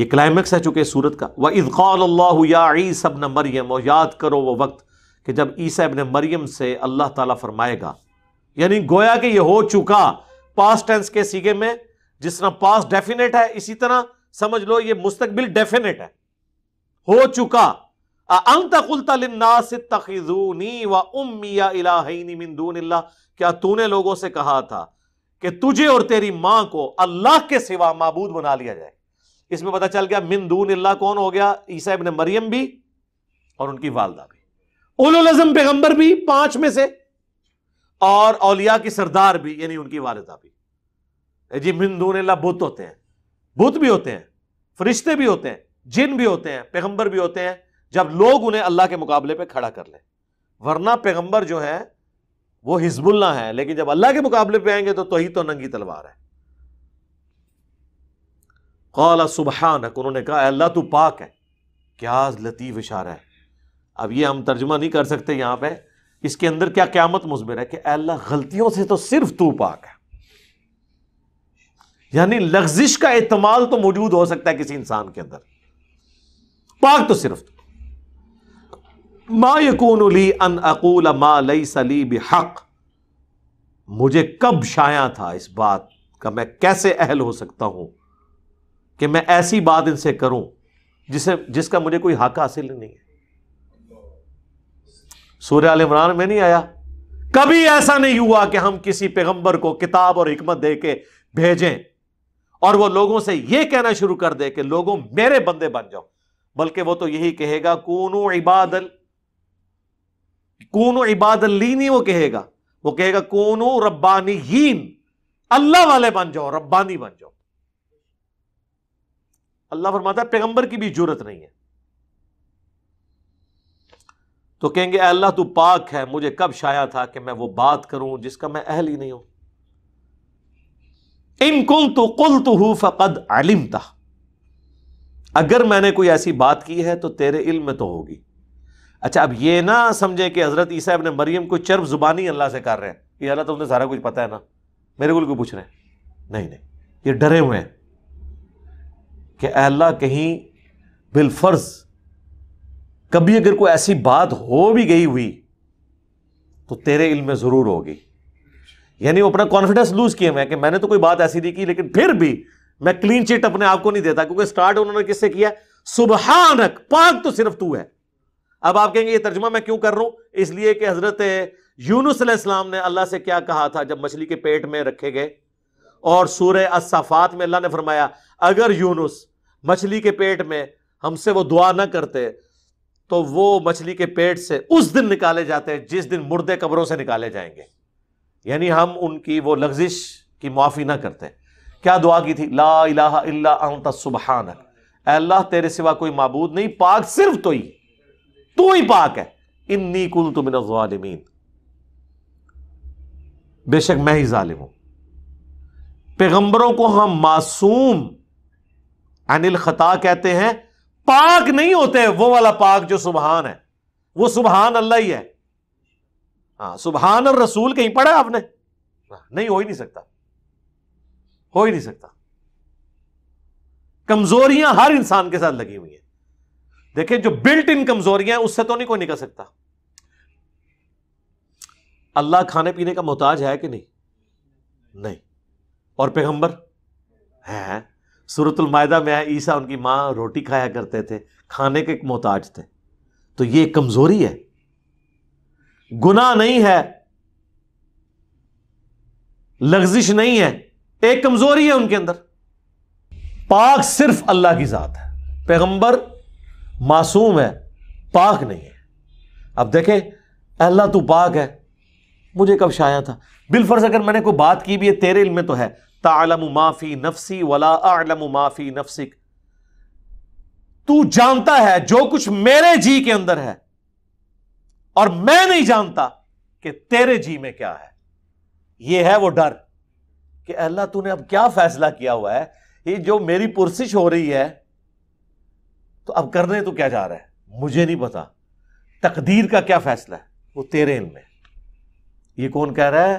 ये क्लाइमैक्स है चूँकि सूरत का व इज़ाल्लाई सब न मरियम और याद करो वो वक्त कि जब ईसा इबन मरियम से अल्लाह ताला फरमाएगा यानी गोया कि यह हो चुका पास्ट टेंस के सीगे में जिस तरह पास्ट डेफिनेट है इसी तरह समझ लो ये मुस्तकबिल डेफिनेट है हो चुका क्या तूने लोगों से कहा था कि तुझे और तेरी मां को अल्लाह के सिवा माबूद बना लिया जाए इसमें पता चल गया मिन दून अल्लाह कौन हो गया ईसा इबन मरियम भी और उनकी वालदा भी उल अजम पैगंबर भी पांच में से और औलिया की सरदार भी यानी उनकी वालदा भी जी मिन दून अल्लाह बुत होते हैं बुत भी होते हैं फरिश्ते भी होते हैं जिन भी होते हैं पैगंबर भी होते हैं जब लोग उन्हें अल्लाह के मुकाबले पर खड़ा कर ले वरना पैगंबर जो है वो हिजबुल्ला है लेकिन जब अल्लाह के मुकाबले पर आएंगे तो तोही तो नंगी तलवार है कौला सुबहानक उन्होंने कहा अल्लाह तू पाक है क्या लतीफ़ इशारा है अब ये हम तर्जमा नहीं कर सकते यहाँ पे इसके अंदर क्या क्यामत मुजमिर है कि अल्लाह गलतियों से तो सिर्फ तू पाक है यानी लफ्जिश का इतमाल तो मौजूद हो सकता है किसी इंसान के अंदर पाक तो सिर्फ मा यकून ली अन अकूल मा लई सली हक मुझे कब शाया था इस बात का मैं कैसे अहल हो सकता हूं कि मैं ऐसी बात इनसे करूं जिसे जिसका मुझे कोई हक हासिल नहीं है सूर्य आल इमरान में नहीं आया कभी ऐसा नहीं हुआ कि हम किसी पैगंबर को किताब और हमत दे के भेजें और वो लोगों से ये कहना शुरू कर दे कि लोगों मेरे बंदे बन जाओ बल्कि वो तो यही कहेगा कूनो इबादल कूनो इबादल लीनी वो कहेगा वो कहेगा कूनो रब्बानी अल्लाह वाले बन जाओ रब्बानी बन जाओ अल्लाह फरमाता है पैगंबर की भी जरूरत नहीं है तो कहेंगे अल्लाह तू पाक है मुझे कब शाया था कि मैं वो बात करूं जिसका मैं अहल ही नहीं हूं इन कुल तो कुल तो हूं फ़कद आलिम था अगर मैंने कोई ऐसी बात की है तो तेरे इल्म में तो होगी अच्छा अब ये ना समझे कि हज़रत ईसा ने मरियम को चर्ब जुबानी अल्लाह से कर रहे हैं ये अल्लाह तुमने तो सारा कुछ पता है ना मेरे को पूछ रहे हैं नहीं नहीं ये डरे हुए हैं कि अल्लाह कहीं बिलफर्ज कभी अगर कोई ऐसी बात हो भी गई हुई तो तेरे इल्म में ज़रूर होगी यानी वो अपना कॉन्फिडेंस लूज़ किए मैं कि मैंने तो कोई बात ऐसी नहीं की लेकिन फिर भी मैं क्लीन चिट अपने आप को नहीं देता क्योंकि स्टार्ट उन्होंने किससे किया सुबहानक पाक तो सिर्फ तू है अब आप कहेंगे ये तर्जमा मैं क्यों कर रहा हूं इसलिए कि हजरत यूनुसम ने अल्लाह से क्या कहा था जब मछली के पेट में रखे गए और सूर्य असफात में अल्लाह ने फरमाया अगर यूनुस मछली के पेट में हमसे वो दुआ ना करते तो वो मछली के पेट से उस दिन निकाले जाते हैं जिस दिन मुर्दे कब्रों से निकाले जाएंगे यानी हम उनकी वो लग्जिश की माफ़ी ना करते क्या दुआ की थी ला इलाहा इल्ला अंत सुबहानक अल्लाह तेरे सिवा कोई माबूद नहीं पाक सिर्फ तो ही तो ही पाक है इन्नी कुल तुम ालिमीन बेशक मैं ही जालिम हूं पैगंबरों को हम मासूम अनिल खता कहते हैं पाक नहीं होते वो वाला पाक जो सुबहान है वो सुबहान अल्लाह ही है हाँ सुबहान और रसूल कहीं पढ़ा आपने नहीं हो ही नहीं सकता हो ही नहीं सकता कमजोरियां हर इंसान के साथ लगी हुई हैं देखिए जो बिल्ट इन कमजोरियां उससे तो नहीं कोई निकल सकता अल्लाह खाने पीने का मोहताज है कि नहीं नहीं और पैगंबर है सूरतुल मायदा में आया ईसा उनकी माँ रोटी खाया करते थे खाने के एक मोहताज थे तो ये कमजोरी है गुनाह नहीं है लग्जिश नहीं है एक कमजोरी है उनके अंदर पाक सिर्फ अल्लाह की जात है पैगंबर मासूम है पाक नहीं है अब देखें अल्लाह तू पाक है मुझे कब शाया था बिलफर्ज अगर मैंने कोई बात की भी है तेरे इल्म में तो है तालम माफी नफसी वला आलम माफी नफसिक तू जानता है जो कुछ मेरे जी के अंदर है और मैं नहीं जानता कि तेरे जी में क्या है यह है वो डर कि अल्लाह तूने अब क्या फैसला किया हुआ है ये जो मेरी पुरसिश हो रही है तो अब करने तो क्या जा रहा है मुझे नहीं पता तकदीर का क्या फैसला है वो तेरे इल्म में ये कौन कह रहा है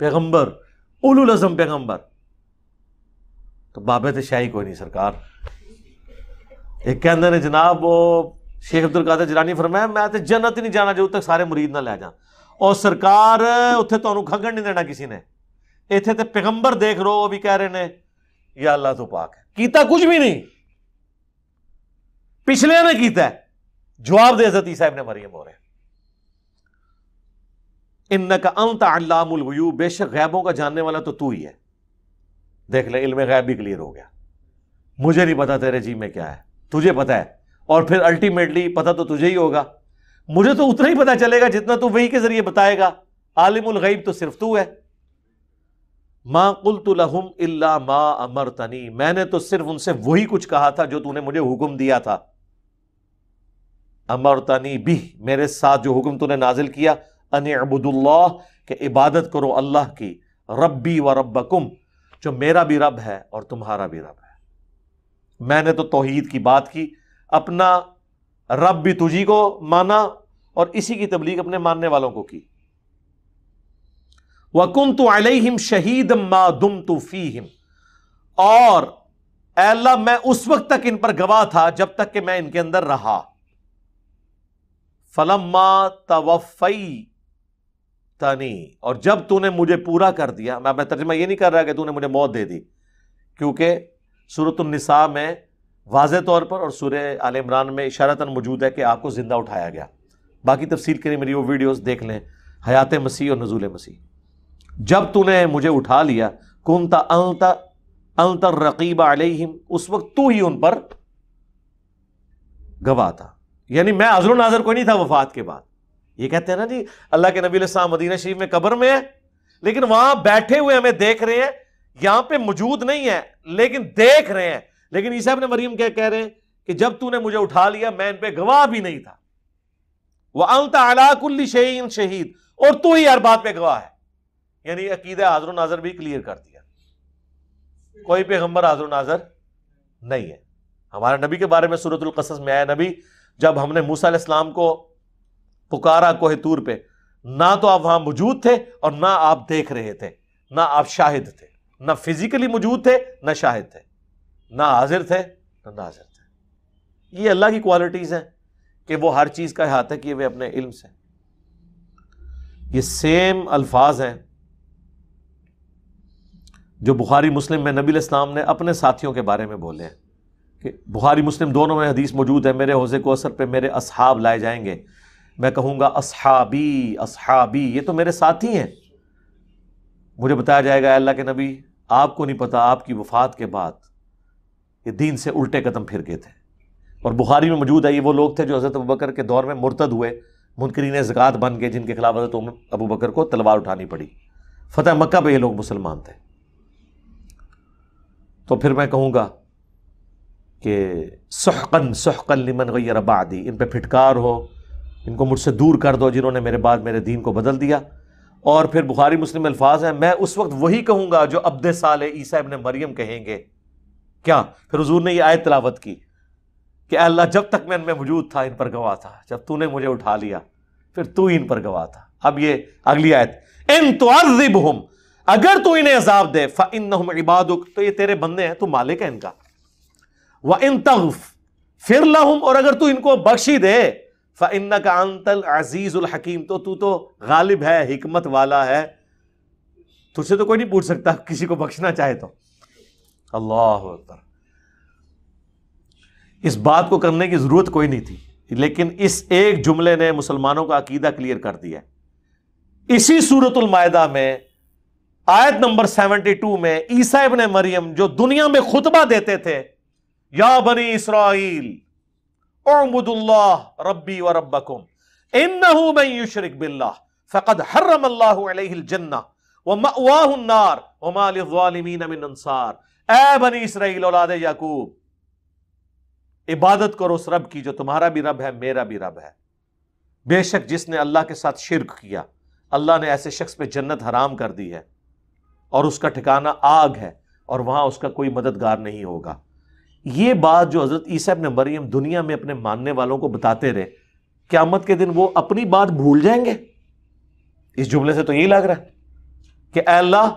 पैगंबर उलुल अजम पैगंबर तो बाबे तो शाही कोई नहीं सरकार एक कहते ने जनाब वो शेख अब्दुल कादर जलानी फरमाया मैं तो जन्नत ही नहीं जाना जो तक सारे मुरीद ना लै जा और सरकार उत्थे तो खंघन नहीं देना किसी ने इतने तो पैगंबर देख रो भी कह रहे ने या अल्लाह तो पाक है कुछ भी नहीं पिछलिया ने कीता जवाब दे सती साहब ने मरिए हो अंत अल्लामयू गैबों का जानने वाला तो तू ही है देख ले इल्म गैब भी क्लियर हो गया मुझे नहीं पता तेरे जी में क्या है तुझे पता है और फिर अल्टीमेटली पता तो तुझे ही होगा मुझे तो उतना ही पता चलेगा जितना तू वही के जरिए बताएगा आलिमुल गईब तो सिर्फ तू है माँ कुल तुलहम इल्ला मा अमर तनी मैंने तो सिर्फ उनसे वही कुछ कहा था जो तूने मुझे हुक्म दिया था अमर तनी भी मेरे साथ जो हुक्म तूने नाजिल किया अनबुदुल्लाह के इबादत करो अल्लाह की रब्बी व रब्बकुम जो मेरा भी रब है और तुम्हारा भी रब है मैंने तो तोहहीद की बात की अपना रब भी तुझी को माना और इसी की तबलीग अपने मानने वालों को की वकुम तो अलहिम शहीद मा दुम तो हिम और अल्लाह मैं उस वक्त तक इन पर गवाह था जब तक कि मैं इनके अंदर रहा मा तवफ़ई तनी और जब तूने मुझे पूरा कर दिया मैं अपना तर्जमा ये नहीं कर रहा कि तूने मुझे मौत दे दी क्योंकि सूरतनिसा में वाज तौर पर और सूर्य आल इमरान में इशारतन मौजूद है कि आपको ज़िंदा उठाया गया बाकी तफसील के लिए मेरी वो वीडियोज़ देख लें हयात मसीह और नजूल मसीह जब तूने मुझे उठा लिया कुमता अलता अलतर रकीब अलहिम उस वक्त तू ही उन पर गवाह था यानी मैं अजर नाजर कोई नहीं था वफात के बाद ये कहते हैं ना जी अल्लाह के नबी साहब मदीना शरीफ में कबर में है लेकिन वहां बैठे हुए हमें देख रहे हैं यहां पे मौजूद नहीं है लेकिन देख रहे हैं लेकिन ईसा ने मरीम क्या कह रहे हैं कि जब तूने मुझे उठा लिया मैं इन पे गवाह भी नहीं था वह अलता अलाकुल्ली शहीन शहीद और तू ही हर बात पर गवाह है यानी अकीद हाजर नाजर भी क्लियर कर दिया कोई पैगम्बर हाजर नाजर नहीं है हमारे नबी के बारे में सूरत में आया नबी जब हमने मूसा इस्लाम को पुकारा कोहे तूर पे ना तो आप वहां मौजूद थे और ना आप देख रहे थे ना आप शाहिद थे ना फिजिकली मौजूद थे ना शाहिद थे ना हाजिर थे ना ना हाजिर थे ये अल्लाह की क्वालिटीज हैं कि वो हर चीज का हाथ है किए हुए अपने इल्म से ये सेम अल्फाज हैं जो बुखारी मुस्लिम में नबी इस्लाम ने अपने साथियों के बारे में बोले हैं कि बुखारी मुस्लिम दोनों में हदीस मौजूद है मेरे हौजे को असर पर मेरे असहाब लाए जाएंगे मैं कहूँगा असहाबी असहाबी ये तो मेरे साथी हैं मुझे बताया जाएगा अल्लाह के नबी आपको नहीं पता आपकी वफात के बाद ये दीन से उल्टे कदम फिर गए थे और बुखारी में मौजूद है ये वो लोग थे जो हज़रत अबू बकर के दौर में मुर्तद हुए मुनकरीन ज़क़़त बन गए जिनके खिलाफ हज़रत अबू बकर को तलवार उठानी पड़ी फ़तेह मक्का पे ये लोग मुसलमान थे तो फिर मैं कहूँगा कि सहकन सहकन लिमन गैर बादी इन पर फिटकार हो इनको मुझसे दूर कर दो जिन्होंने मेरे बाद मेरे दीन को बदल दिया और फिर बुखारी मुस्लिम अल्फाज हैं मैं उस वक्त वही कहूँगा जो अब्द साल ईसा इबन मरियम कहेंगे क्या फिर हजूर ने ये आयत तलावत की कि अल्लाह जब तक मैं इनमें मौजूद था इन पर गवाह था जब तूने मुझे उठा लिया फिर तू इन पर गवाह था अब ये अगली आयत इन तो अगर तू इन्हें अजाब दे फ़िन इबादुक तो ये तेरे बंदे हैं तू मालिक है इनका वह इन तगफ फिर लाहम और अगर तू इनको बख्शी दे फ़न्न का अंतल हकीम तो तू तो गालिब है हमत वाला है तुझसे तो कोई नहीं पूछ सकता किसी को बख्शना चाहे तो अल्लाह अकबर इस बात को करने की ज़रूरत कोई नहीं थी लेकिन इस एक जुमले ने मुसलमानों का अकीदा क्लियर कर दिया इसी सूरतुलमायदा में आयत नंबर सेवेंटी टू में ईसा ने मरियम जो दुनिया में खुतबा देते थे या बनी इसराइल इबादत करो उस रब की जो तुम्हारा भी रब है मेरा भी रब है बेशक जिसने अल्लाह के साथ शिरक किया अल्लाह ने ऐसे शख्स पर जन्नत हराम कर दी है और उसका ठिकाना आग है और वहां उसका कोई मददगार नहीं होगा ये बात जो हज़रत ईसा ने मरियम दुनिया में अपने मानने वालों को बताते रहे क्यामत के दिन वो अपनी बात भूल जाएंगे इस जुमले से तो यही लग रहा है कि अल्लाह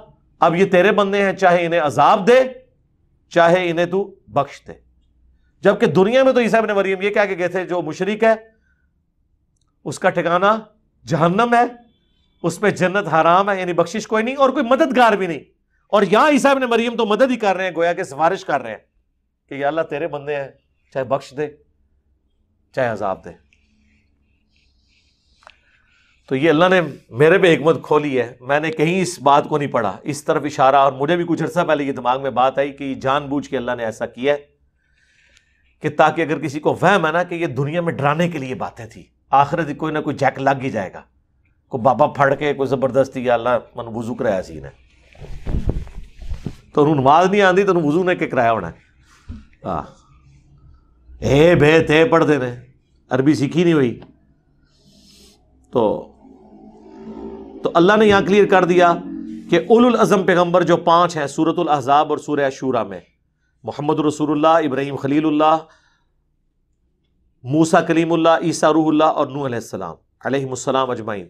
अब ये तेरे बंदे हैं चाहे इन्हें अजाब दे चाहे इन्हें तू बख्श दे जबकि दुनिया में तो ईसा ने मरियम ये क्या के गए थे जो मुशरक है उसका ठिकाना जहन्नम है उस पर जन्नत हराम है यानी बख्शिश कोई नहीं और कोई मददगार भी नहीं और यहां ईसा ने मरियम तो मदद ही कर रहे हैं गोया के सिफारिश कर रहे हैं कि अल्लाह तेरे बंदे हैं चाहे बख्श दे चाहे अजाब दे तो ये अल्लाह ने मेरे पे हमत खोली है मैंने कहीं इस बात को नहीं पढ़ा इस तरफ इशारा और मुझे भी कुछ अर्सा पहले ये दिमाग में बात आई कि जानबूझ के अल्लाह ने ऐसा किया कि ताकि अगर किसी को वह है कि ये दुनिया में डराने के लिए बातें थी आखिरत कोई ना कोई जैक लग ही जाएगा कोई बाबा फड़ के कोई ज़बरदस्ती या अल्लाह मन वजू कराया सीन है तो नमाज नहीं आती तो वजू ने के कराया होना है हाँ हे भे थे पढ़ते रहे अरबी सीखी नहीं हुई तो तो अल्लाह ने यहां क्लियर कर दिया कि उल अज़म पैगम्बर जो पांच हैं सूरतुल अहजाब और सूर्य शूरा में मोहम्मद रसूलुल्लाह इब्राहिम खलीलुल्लाह मूसा कलीमुल्ला ईसा रूहुल्ला और नूह अलैहिस्सलाम अजमाइन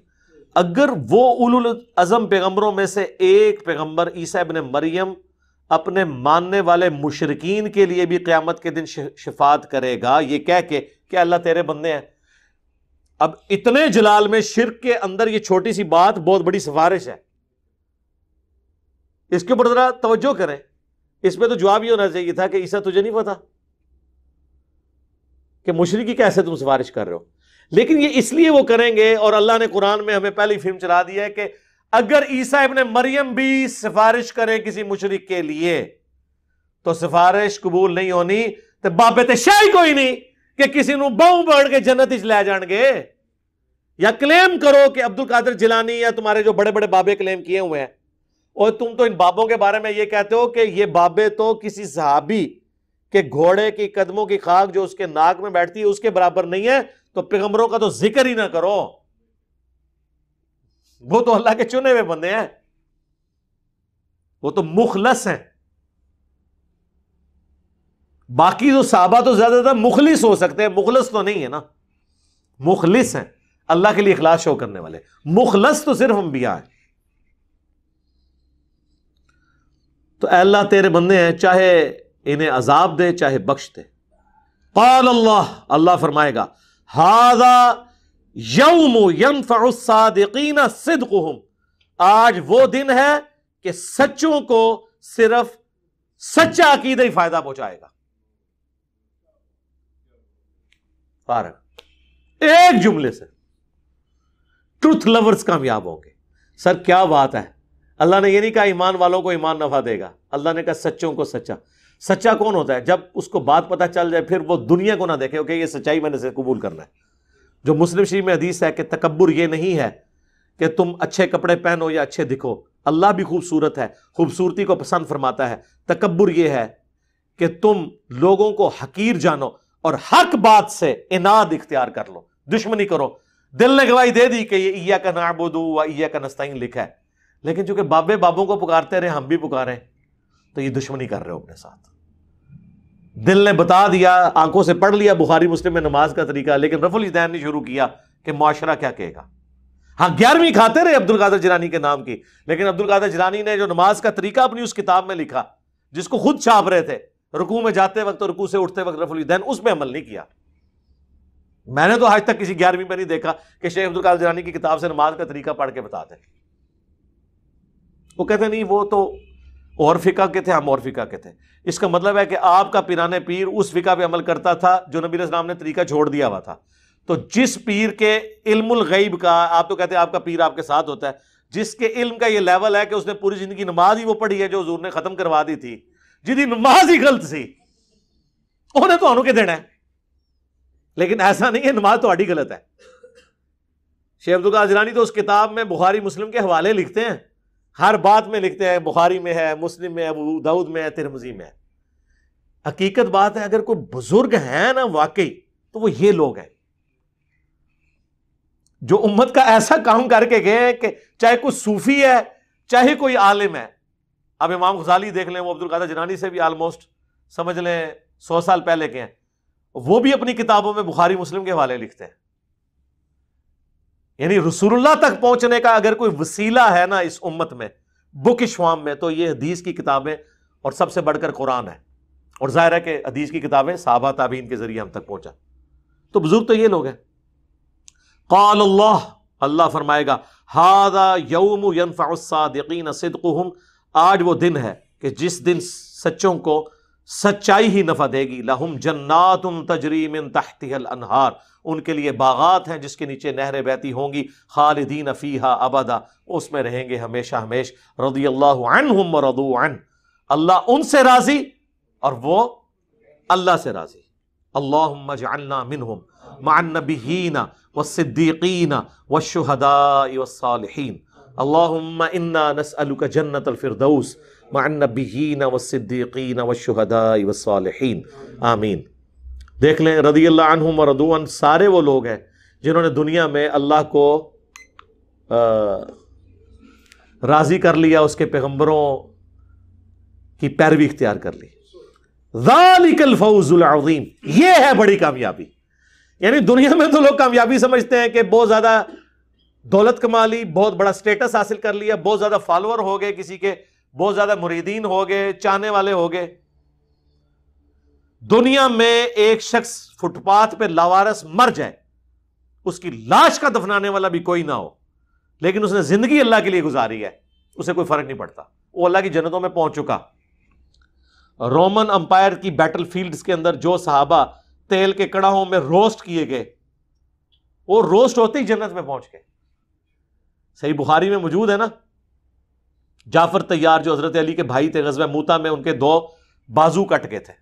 अगर वो उल अज़म पैगम्बरों में से एक पैगम्बर ईसा इबन मरियम अपने मानने वाले मुशरकिन के लिए भी क़्यामत के दिन शिफात करेगा ये कह के कि अल्लाह तेरे बंदे हैं अब इतने जलाल में शिरक के अंदर ये छोटी सी बात बहुत बड़ी सिफारिश है इसके ऊपर जरा तोज्जो करें इसमें तो जवाब ही होना चाहिए था कि ईसा तुझे नहीं पता कि मुशरकी कैसे तुम सिफारिश कर रहे हो लेकिन ये इसलिए वो करेंगे और अल्लाह ने कुरान में हमें पहली फिल्म चला दी है कि अगर ईसा इबन मरियम भी सिफारिश करे किसी मुशरक के लिए तो सिफारिश कबूल नहीं होनी तो बाबे तो ही कोई नहीं कि किसी ਨੂੰ ਬਾਹੂ ਬੜ ਕੇ ਜੰਨਤ ਵਿੱਚ ਲੈ या क्लेम करो कि अब्दुल कादिर जिलानी या तुम्हारे जो बड़े बड़े बाबे क्लेम किए हुए हैं और तुम तो इन बाबों के बारे में यह कहते हो कि ये बाबे तो किसी सहाबी के घोड़े की कदमों की खाक जो उसके नाक में बैठती है उसके बराबर नहीं है तो पैगंबरों का तो जिक्र ही ना करो वो तो अल्लाह के चुने हुए बंदे हैं वो तो मुखलस हैं बाकी जो साहबा तो ज्यादातर मुखलिस हो सकते हैं मुखलस तो नहीं है ना मुखलिस हैं अल्लाह के लिए इखलास शो करने वाले मुखलस तो सिर्फ हम अम्बिया हैं तो अल्लाह तेरे बंदे हैं चाहे इन्हें अजाब दे चाहे बख्श दे कल अल्लाह अल्लाह फरमाएगा हाजा यौम यम फ़ादिकीन सिदकुहम आज वो दिन है कि सच्चों को सिर्फ सच्चा अकीदा ही फायदा पहुंचाएगा फारग एक जुमले से ट्रुथ लवर्स कामयाब होंगे सर क्या बात है अल्लाह ने यह नहीं कहा ईमान वालों को ईमान नफा देगा अल्लाह ने कहा सच्चों को सच्चा सच्चा कौन होता है जब उसको बात पता चल जाए फिर वो दुनिया को ना देखे ओके ये सच्चाई मैंने से कबूल करना है जो मुस्लिम शरीफ में हदीस है कि तकबर ये नहीं है कि तुम अच्छे कपड़े पहनो या अच्छे दिखो अल्लाह भी खूबसूरत है खूबसूरती को पसंद फरमाता है तकबर ये है कि तुम लोगों को हकीर जानो और हक बात से इनाद इख्तियार कर लो दुश्मनी करो दिल ने गवाही दे दी कि ये ईया का बोधू व ईया का नस्ताइन लिखा है लेकिन चूंकि बाबे बाबों को पुकारते रहे हम भी पुकारें तो ये दुश्मनी कर रहे हो अपने साथ दिल ने बता दिया आंखों से पढ़ लिया बुखारी मुस्लिम में नमाज का तरीका लेकिन रफुल इदैन ने शुरू किया कि माशरा क्या कहेगा हाँ ग्यारहवीं खाते रहे अब्दुल कादर जिलानी के नाम की लेकिन अब्दुल कादर जिलानी ने जो नमाज का तरीका अपनी उस किताब में लिखा जिसको खुद छाप रहे थे रुकू में जाते वक्त रुकू से उठते वक्त रफुल उदैन उस पर अमल नहीं किया मैंने तो आज तक किसी ग्यारहवीं में नहीं देखा कि शेख अब्दुल कादर जिलानी की किताब से नमाज का तरीका पढ़ के बताते वो कहते नहीं वो तो और फ़िका के थे हम और फ़िका के थे इसका मतलब है कि आपका पिराने पीर उस फ़िका पे अमल करता था जो नबी इस्लाम ने तरीका छोड़ दिया हुआ था तो जिस पीर के इल्मुलगैब का आप तो कहते हैं आपका पीर आपके साथ होता है जिसके इल्म का ये लेवल है कि उसने पूरी ज़िंदगी नमाज ही वो पढ़ी है जो हजूर ने ख़त्म करवा दी थी जिदी नमाज ही गलत सी उन्हें तो के देना है लेकिन ऐसा नहीं है नमाज तो गलत है शेख अब्दुल तो उस किताब में बुखारी मुस्लिम के हवाले लिखते हैं हर बात में लिखते हैं बुखारी में है मुस्लिम में है अबू दाऊद में है तिरमजी में है हकीकत बात है अगर कोई बुजुर्ग है ना वाकई तो वो ये लोग हैं जो उम्मत का ऐसा काम करके गए हैं कि चाहे कोई सूफी है चाहे कोई आलिम है अब इमाम गजाली देख लें वो अब्दुल कादर जनानी से भी आलमोस्ट समझ लें सौ साल पहले के हैं वो भी अपनी किताबों में बुखारी मुस्लिम के हवाले लिखते हैं यानी रसूलुल्लाह तक पहुंचने का अगर कोई वसीला है ना इस उम्मत में बुक इशवाम में तो ये हदीस की किताबें और सबसे बढ़कर कुरान है और ज़ाहिर है कि हदीस की किताबें साहबा ताबीन के ज़रिए हम तक पहुंचा तो बुजुर्ग तो ये लोग हैं कॉल अल्लाह अल्लाह फरमाएगा हादा यौम यनफ़ासदीन सिदकुम आज वो दिन है कि जिस दिन सच्चों को सच्चाई ही नफ़ा देगी लहुम जन्नात तजरीम तहतल अनहार उनके लिए बागात हैं जिसके नीचे नहरें बहती होंगी खालिदीन अफीहा अबदा उसमें रहेंगे हमेशा हमेश रदी अल्लाह रदून अल्लाह उनसे राज़ी और वो अल्लाह से राज़ी अल्लाह जाना मिन मानबीना व सिद्दीकीना व शहदा वसालहीन अल्लाम नसअलुक जन्नत अलफिरदौस मानबीना व सिद्दीकीना व शहदा वसालहीन आमीन देख लें रदी अल्लाह व सारे वो लोग हैं जिन्होंने दुनिया में अल्लाह को राज़ी कर लिया उसके पैगम्बरों की पैरवी इख्तियार कर ली दालिकल फौजुलज़ीम यह है बड़ी कामयाबी यानी दुनिया में तो लोग कामयाबी समझते हैं कि बहुत ज़्यादा दौलत कमा ली बहुत बड़ा स्टेटस हासिल कर लिया बहुत ज़्यादा फॉलोअर हो गए किसी के बहुत ज़्यादा मुरीदीन हो गए चाहने वाले हो गए दुनिया में एक शख्स फुटपाथ पे लावारस मर जाए उसकी लाश का दफनाने वाला भी कोई ना हो लेकिन उसने जिंदगी अल्लाह के लिए गुजारी है उसे कोई फर्क नहीं पड़ता वो अल्लाह की जन्नतों में पहुंच चुका रोमन अंपायर की बैटल फील्ड के अंदर जो साहबा तेल के कड़ाहों में रोस्ट किए गए वो रोस्ट होते ही जन्नत में पहुंच गए सही बुखारी में मौजूद है ना जाफर तैयार जो हजरत अली के भाई थे गजब मूता में उनके दो बाजू कट गए थे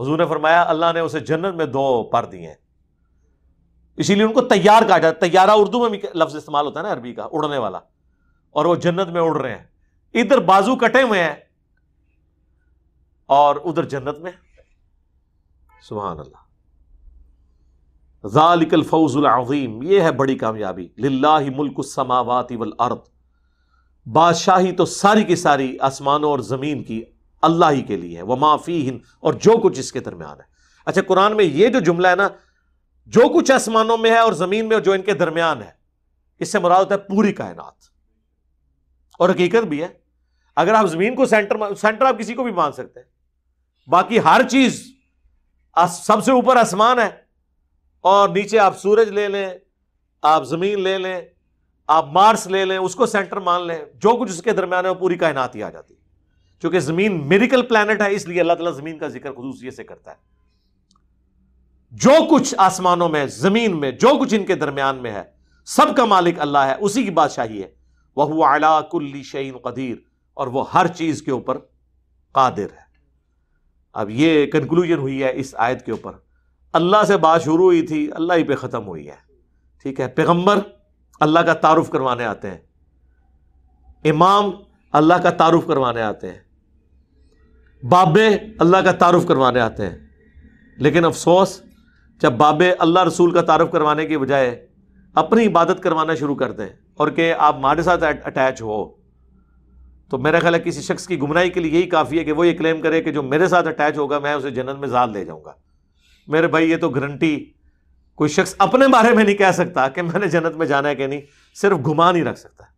हजूर ने फरमाया अल्लाह ने उसे जन्नत में दो पर दिए हैं इसीलिए उनको तैयार कहा जाता है तैयारा उर्दू में भी लफ्ज़ इस्तेमाल होता है ना अरबी का उड़ने वाला और वह जन्नत में उड़ रहे हैं इधर बाजू कटे हुए हैं और उधर जन्नत में सुबह अल्लाह जालिकल फौज़ुलज़ीम ये है बड़ी कामयाबी लाला मुल्क समावत वल अर्द बादशाही तो सारी की सारी आसमानों और ज़मीन की अल्लाह ही के लिए है वह माफ़ी हिंद और जो कुछ इसके दरमियान है अच्छा कुरान में यह जो जुमला है ना जो कुछ आसमानों में है और ज़मीन में और जो इनके दरमियान है इससे मुराद होता है पूरी कायनात और हकीकत भी है अगर आप ज़मीन को सेंटर सेंटर आप किसी को भी मान सकते हैं बाकी हर चीज़ सबसे ऊपर आसमान है और नीचे आप सूरज ले लें आप ज़मीन ले लें आप मार्स ले लें उसको सेंटर मान लें जो कुछ उसके दरमियान है वो पूरी कायनात ही आ जाती है चूंकि जमीन मेरिकल प्लान है इसलिए अल्लाह तला जमीन का जिक्र खसूसियत से करता है जो कुछ आसमानों में जमीन में जो कुछ इनके दरमियान में है सबका मालिक अल्लाह है उसी की बादशाही है वह हुआ अला कुल्ली शहीन कदीर और वह हर चीज के ऊपर कादिर है अब ये कंक्लूजन हुई है इस आयत के ऊपर अल्लाह से बात शुरू हुई थी अल्लाह ही पे ख़त्म हुई है ठीक है पैगंबर अल्लाह का तारुफ करवाने आते हैं इमाम अल्लाह का तारुफ करवाने आते हैं बाबे अल्लाह का तारुफ करवाने आते हैं लेकिन अफसोस जब बाबे अल्लाह रसूल का तारुफ करवाने के बजाय अपनी इबादत करवाना शुरू कर दें और कि आप हमारे साथ अटैच हो तो मेरा ख्याल है किसी शख्स की गुमराही के लिए यही काफ़ी है कि वो ये क्लेम करे कि जो मेरे साथ अटैच होगा मैं उसे जन्नत में ज़ाल ले जाऊँगा मेरे भाई ये तो गारंटी कोई शख्स अपने बारे में नहीं कह सकता कि मैंने जन्नत में जाना है कि नहीं सिर्फ घुमा नहीं रख सकता